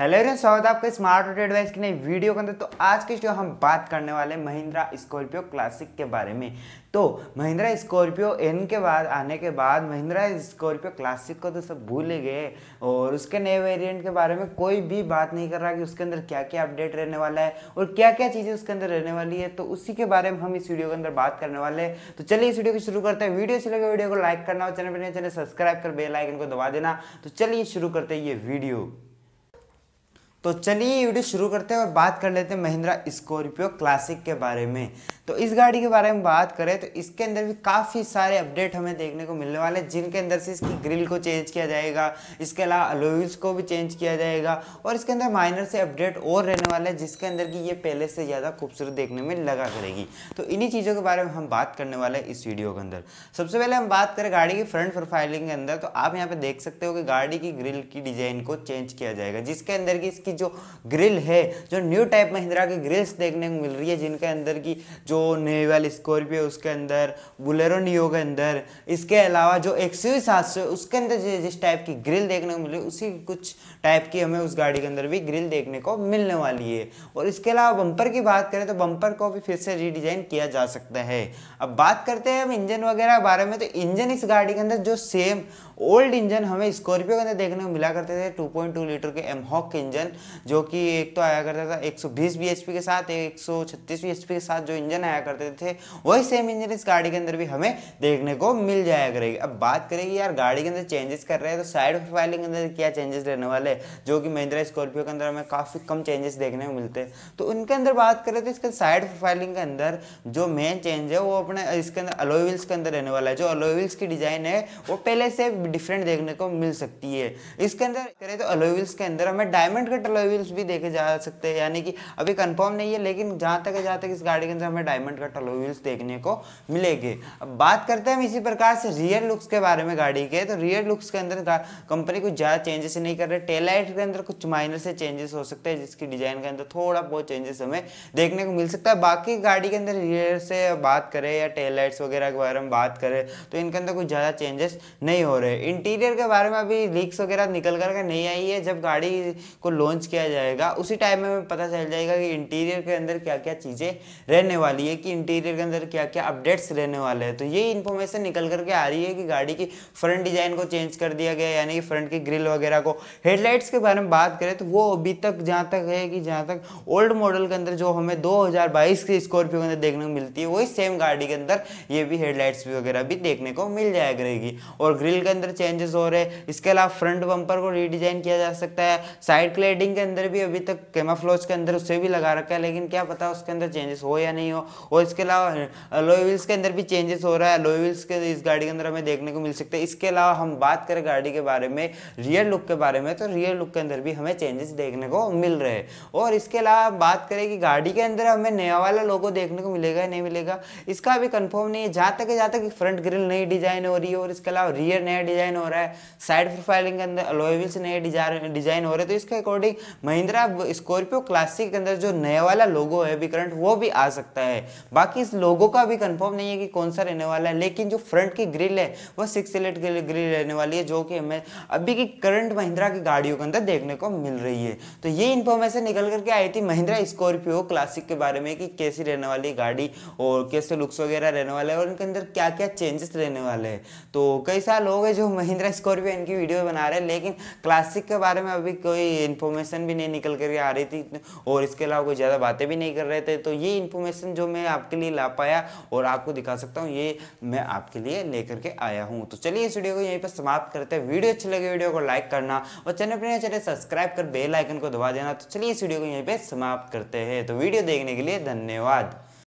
hello everyone स्वागत है आपका स्मार्ट रोटेड एडवाइस की नई वीडियो के अंदर तो आज के वीडियो हम बात करने वाले हैं महिंद्रा स्कॉर्पियो क्लासिक के बारे में तो महिंद्रा स्कॉर्पियो एन के बाद आने के बाद महिंद्रा स्कॉर्पियो क्लासिक को तो सब भूल गए और उसके नए वेरिएंट के बारे में कोई भी बात नहीं कर रहा कि उसके अंदर क्या क्या अपडेट रहने वाला है और क्या क्या चीज़ें उसके अंदर रहने वाली है तो उसी के बारे में हम इस वीडियो के अंदर बात करने वाले हैं तो चलिए इस वीडियो को शुरू करते हैं वीडियो अच्छी लगे वीडियो को लाइक करना और चैनल पर नए चैनल सब्सक्राइब कर बेलाइकन को दबा देना तो चलिए शुरू करते हैं ये वीडियो तो चलिए ये वीडियो शुरू करते हैं और बात कर लेते हैं महिंद्रा स्कॉर्पियो क्लासिक के बारे में तो इस गाड़ी के बारे में बात करें तो इसके अंदर भी काफ़ी सारे अपडेट हमें देखने को मिलने वाले हैं जिनके अंदर से इसकी ग्रिल को चेंज किया जाएगा इसके अलावा अलोइल्स को भी चेंज किया जाएगा और इसके अंदर माइनर से अपडेट और रहने वाले हैं जिसके अंदर की ये पहले से ज़्यादा खूबसूरत देखने में लगा करेगी तो इन्हीं चीज़ों के बारे में हम बात करने वाले हैं इस वीडियो के अंदर सबसे पहले हम बात करें गाड़ी की फ्रंट प्रोफाइलिंग के अंदर तो आप यहाँ पर देख सकते हो कि गाड़ी की ग्रिल की डिज़ाइन को चेंज किया जाएगा जिसके अंदर की इसकी की जो ग्रिल है जो न्यू टाइप महिंद्रा की ग्रिल्स देखने को मिल रही है जिनके अंदर की जो नेवल स्कॉर्पियो उसके अंदर बुलेरो नियो के अंदर इसके अलावा जो एक सी सात सौ उसके अंदर जिस टाइप की ग्रिल देखने को मिल रही है उसी कुछ टाइप की हमें उस गाड़ी के अंदर भी ग्रिल देखने को मिलने वाली है और इसके अलावा बम्पर की बात करें तो बम्पर को भी फिर से रीडिजाइन किया जा सकता है अब बात करते हैं हम इंजन वगैरह बारे में तो इंजन इस गाड़ी के अंदर जो सेम ओल्ड इंजन हमें स्कॉर्पियो के अंदर देखने को मिला करते थे 2.2 लीटर के एमहॉक हॉक इंजन जो कि एक तो आया करता था 120 bhp के साथ 136 bhp के साथ जो इंजन आया करते थे वही सेम इंजन इस गाड़ी के अंदर भी हमें देखने को मिल जाया करेगी अब बात करेगी यार गाड़ी के अंदर चेंजेस कर रहे हैं तो साइड प्रोफाइलिंग के अंदर क्या चेंजेस रहने वाले जो कि महिंद्रा स्कॉर्पियो के अंदर हमें काफ़ी कम चेंजेस देखने को मिलते हैं तो उनके अंदर बात करें तो इसके साइड प्रोफाइलिंग के अंदर जो मेन चेंज है वो अपने इसके अंदर अलोई व्हील्स के अंदर रहने वाला है जो अलोई व्हील्स की डिज़ाइन है वो पहले से डिफरेंट देखने को मिल सकती है इसके अंदर करें तो अलोई व्हील्स के अंदर हमें डायमंड कट कट अलोविल्स भी देखे जा सकते हैं यानी कि अभी कंफर्म नहीं है लेकिन जहाँ तक है जहाँ तक इस गाड़ी के अंदर हमें डायमंड कट अलोविल्स देखने को मिलेगी अब बात करते हैं हम इसी प्रकार से रियर लुक्स के बारे में गाड़ी के तो रियर लुक्स के अंदर कंपनी कुछ ज़्यादा चेंजेस नहीं कर रहे टेलाइट के अंदर कुछ माइनर से चेंजेस हो सकते हैं जिसकी डिजाइन के अंदर थोड़ा बहुत चेंजेस हमें देखने को मिल सकता है बाकी गाड़ी के अंदर रियर से बात करें या टेलाइट्स वगैरह के बारे में बात करें तो इनके अंदर कुछ ज़्यादा चेंजेस नहीं हो रहे इंटीरियर के बारे में अभी लीक्स वगैरह निकल करके नहीं आई है जब गाड़ी को लॉन्च लॉन्च किया जाएगा उसी टाइम में हमें पता चल जाएगा कि इंटीरियर के अंदर क्या क्या चीज़ें रहने वाली है कि इंटीरियर के अंदर क्या क्या अपडेट्स रहने वाले हैं तो ये इन्फॉर्मेशन निकल करके आ रही है कि गाड़ी की फ्रंट डिज़ाइन को चेंज कर दिया गया यानी कि फ्रंट की ग्रिल वगैरह को हेडलाइट्स के बारे में बात करें तो वो अभी तक जहाँ तक है कि जहाँ तक ओल्ड मॉडल के अंदर जो हमें दो के स्कॉर्पियो के अंदर देखने को मिलती है वही सेम गाड़ी के अंदर ये भी हेडलाइट्स वगैरह भी देखने को मिल जाया करेगी और ग्रिल के अंदर चेंजेस हो रहे हैं इसके अलावा फ्रंट बम्पर को रीडिजाइन किया जा सकता है साइड क्लेडिंग शेडिंग के अंदर भी अभी तक कैमाफ्लोज के अंदर उसे भी लगा रखा है लेकिन क्या पता उसके अंदर चेंजेस हो या नहीं हो और इसके अलावा लोईविल्स के अंदर भी चेंजेस हो रहा है लोईविल्स के इस गाड़ी के अंदर हमें देखने को मिल सकते हैं इसके अलावा हम बात करें गाड़ी के बारे में रियर लुक के बारे में तो रियर लुक के अंदर भी हमें चेंजेस देखने को मिल रहे हैं और इसके अलावा बात करें कि गाड़ी के अंदर हमें नया वाला लोगो देखने को मिलेगा या नहीं मिलेगा इसका अभी कन्फर्म नहीं है जहाँ तक जहाँ तक फ्रंट ग्रिल नई डिजाइन हो रही है और इसके अलावा रियर नया डिजाइन हो रहा है साइड प्रोफाइलिंग के अंदर अलोएविल नए डिजाइन हो रहे हैं तो इसके अकॉर्डिंग महिंद्रा स्कॉर्पियो क्लासिक के अंदर जो नया वाला लोगो है अभी करंट वो भी आ सकता है बाकी इस लोगो का भी कंफर्म नहीं है कि कौन सा रहने वाला है लेकिन जो फ्रंट की ग्रिल है वो सिक्स सिलेट ग्रिल रहने वाली है जो कि हमें अभी की करंट महिंद्रा की गाड़ियों के अंदर देखने को मिल रही है तो ये इन्फॉर्मेशन निकल करके आई थी महिंद्रा स्कॉर्पियो क्लासिक के बारे में कि कैसी रहने वाली गाड़ी और कैसे लुक्स वगैरह रहने वाला है और इनके अंदर क्या क्या चेंजेस रहने वाले हैं तो कई सारे लोग हैं जो महिंद्रा स्कॉर्पियो इनकी वीडियो बना रहे हैं लेकिन क्लासिक के बारे में अभी कोई इन्फॉर्मेशन इन्फॉर्मेशन भी नहीं निकल करके आ रही थी और इसके अलावा कोई ज़्यादा बातें भी नहीं कर रहे थे तो ये इन्फॉर्मेशन जो मैं आपके लिए ला पाया और आपको दिखा सकता हूँ ये मैं आपके लिए लेकर के आया हूँ तो चलिए इस वीडियो को यहीं पर समाप्त करते हैं वीडियो अच्छी लगे वीडियो को लाइक करना और चैनल पर चैनल सब्सक्राइब कर बेल आइकन को दबा देना तो चलिए इस वीडियो को यहीं पर समाप्त करते हैं तो वीडियो देखने के लिए धन्यवाद